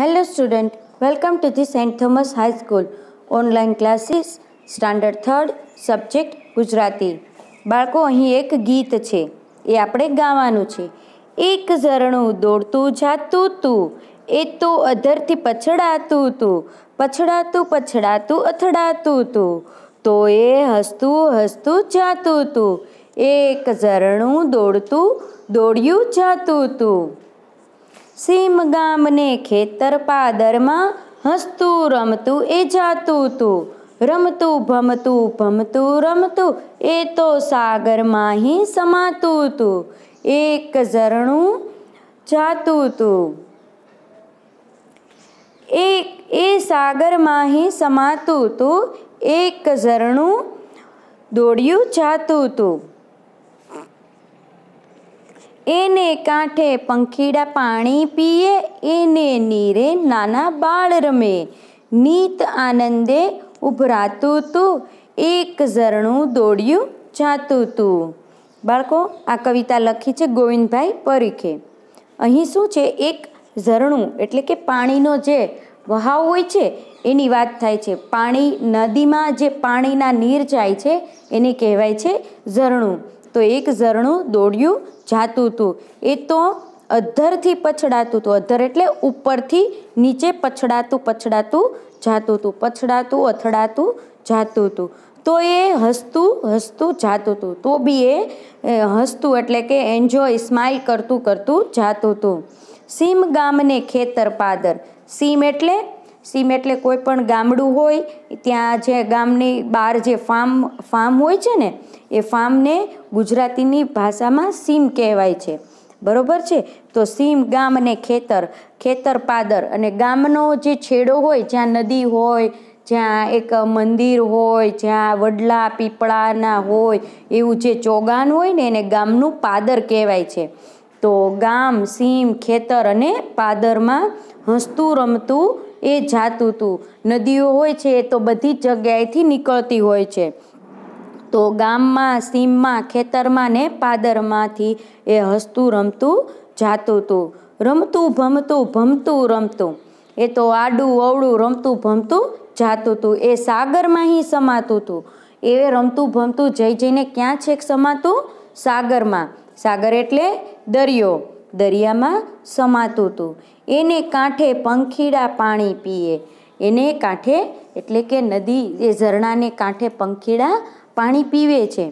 hello student welcome to the saint Thomas high school school online classes standard third subject Gujarati બાળકો અહીં એક ગીત છે એ આપણે ગાવાનું છે એક ઝરણું દોડતું જાતું તું એ તો અધરથી પછડાતું તું પછડાતું પછડાતું અથડાતું તું તો એ હસતું હસતું જાતું તું એક ઝરણું દોડતું દોડ્યું જાતું તું સીમ ગામને ખેતર પાદરમાં હસતું રમતું એ જાતું તું રમતું ભમતું ભમતું રમતું એ તો સાગરમાં હી સમાતું તું એક ઝરણું જાતું તું એક એ સાગરમાં હી સમાતું તું એક ઝરણું દોડ્યું જાતું તું એને કાંઠે પંખીડા પાણી પીએ એને નીરે નાના બાળ રમે નીત આનંદે ઉભરાતું તું એક ઝરણું દોડ્યું જાતું તું બાળકો આ કવિતા લખી છે ગોવિંદભાઈ પરીખે અહીં શું છે એક ઝરણું એટલે કે પાણીનો જે વહાવ હોય છે એની વાત થાય છે પાણી નદીમાં જે પાણીના નીર જાય છે એને કહેવાય છે ઝરણું તો એક ઝરણું દોડ્યું જાતું હતું એ તો અધ્ધરથી પછડાતું હતું અધ્ધર એટલે ઉપરથી નીચે પછડાતું પછડાતું જાતું હતું પછડાતું અથડાતું જાતું હતું તો એ હસતું હસતું જાતું હતું તો બી એ હસતું એટલે કે એન્જોય સ્માઇલ કરતું કરતું જાતું હતું સીમ ગામને ખેતર પાદર સીમ એટલે સીમ એટલે કોઈ પણ ગામડું હોય ત્યાં જે ગામની બહાર જે ફાર્મ ફાર્મ હોય છે ને એ ફાર્મને ગુજરાતીની ભાષામાં સીમ કહેવાય છે બરોબર છે તો સીમ ગામ અને ખેતર ખેતર પાદર અને ગામનો જે છેડો હોય જ્યાં નદી હોય જ્યાં એક મંદિર હોય જ્યાં વડલા પીપળાના હોય એવું જે ચોગાન હોય ને એને ગામનું પાદર કહેવાય છે તો ગામ સીમ ખેતર અને પાદરમાં હસતું રમતું એ જાતું હતું નદીઓ હોય છે એ તો બધી જગ્યાએથી નીકળતી હોય છે તો ગામમાં સીમમાં ખેતરમાં ને પાદરમાંથી એ હસતું રમતું જાતું હતું રમતું ભમતું ભમતું રમતું એ તો આડું અવળું રમતું ભમતું જાતું હતું એ સાગરમાં અહીં સમાતું હતું એ રમતું ભમતું જઈ જઈને ક્યાં છેક સમાતું સાગરમાં સાગર એટલે દરિયો દરિયામાં સમાતું હતું એને કાંઠે પંખીડા પાણી પીએ એને કાંઠે એટલે કે નદી એ ઝરણાને કાંઠે પંખીડા પાણી પીવે છે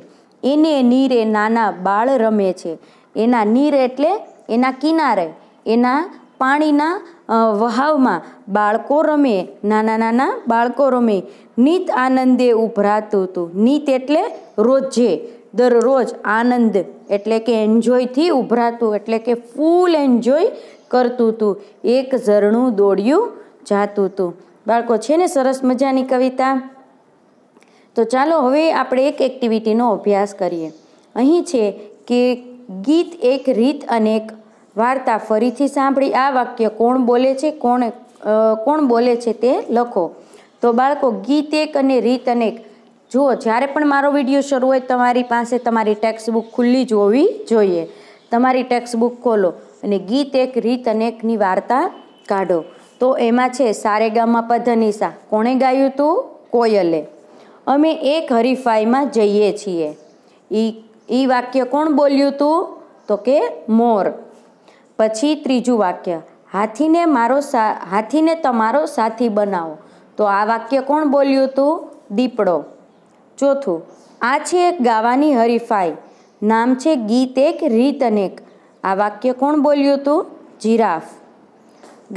એને નીરે નાના બાળ રમે છે એના નીર એટલે એના કિનારે એના પાણીના વહાવમાં બાળકો રમે નાના નાના બાળકો રમે નિત આનંદે ઉભરાતું હતું નિત એટલે રોજે દરરોજ આનંદ એટલે કે એન્જોયથી ઉભરાતું એટલે કે ફૂલ એન્જોય કરતું હતું એક ઝરણું દોડ્યું જાતું હતું બાળકો છે ને સરસ મજાની કવિતા તો ચાલો હવે આપણે એક એક્ટિવિટીનો અભ્યાસ કરીએ અહીં છે કે ગીત એક રીત અને એક વાર્તા ફરીથી સાંભળી આ વાક્ય કોણ બોલે છે કોણ કોણ બોલે છે તે લખો તો બાળકો ગીત એક અને રીત અનેક જુઓ જ્યારે પણ મારો વિડીયો શરૂ હોય તમારી પાસે તમારી ટેક્સ્ટ બુક ખુલ્લી જ હોવી જોઈએ તમારી ટેક્સ્ટ બુક ખોલો અને ગીત એક રીત અનેકની વાર્તા કાઢો તો એમાં છે સારેગામા પધનીસા કોણે ગાયું હતું કોયલે અમે એક હરીફાઈમાં જઈએ છીએ એ એ વાક્ય કોણ બોલ્યું હતું તો કે મોર પછી ત્રીજું વાક્ય હાથીને મારો હાથીને તમારો સાથી બનાવો તો આ વાક્ય કોણ બોલ્યું હતું દીપડો ચોથું આ છે એક ગાવાની હરીફાઈ નામ છે ગીત એક રીત અનેક આ વાક્ય કોણ બોલ્યું હતું જીરાફ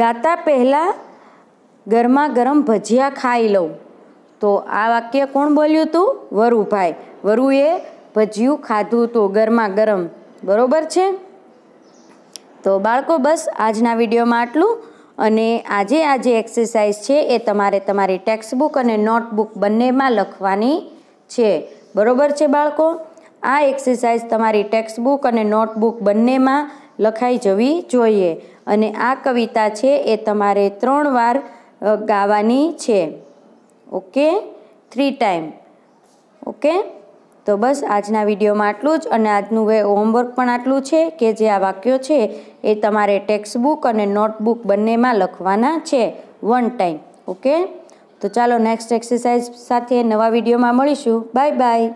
ગાતા પહેલાં ગરમા ગરમ ભજીયા ખાઈ લઉં તો આ વાક્ય કોણ બોલ્યું હતું વરુભાઈ વરુએ ભજીયું ખાધું હતું ગરમા ગરમ બરોબર છે તો બાળકો બસ આજના વિડીયોમાં આટલું અને આજે આજે એક્સરસાઇઝ છે એ તમારે તમારી ટેક્સ્ટબુક અને નોટબુક બંનેમાં લખવાની છે બરોબર છે બાળકો આ એક્સરસાઇઝ તમારી ટેક્સ્ટ બુક અને નોટબુક બંનેમાં લખાઈ જવી જોઈએ અને આ કવિતા છે એ તમારે ત્રણ વાર ગાવાની છે ઓકે થ્રી ટાઈમ ઓકે તો બસ આજના વિડીયોમાં આટલું જ અને આજનું હોમવર્ક પણ આટલું છે કે જે આ વાક્યો છે એ તમારે ટેક્સ્ટબુક અને નોટબુક બંનેમાં લખવાના છે વન ટાઈમ ઓકે તો ચાલો નેક્સ્ટ એક્સરસાઇઝ સાથે નવા વિડીયોમાં મળીશું બાય બાય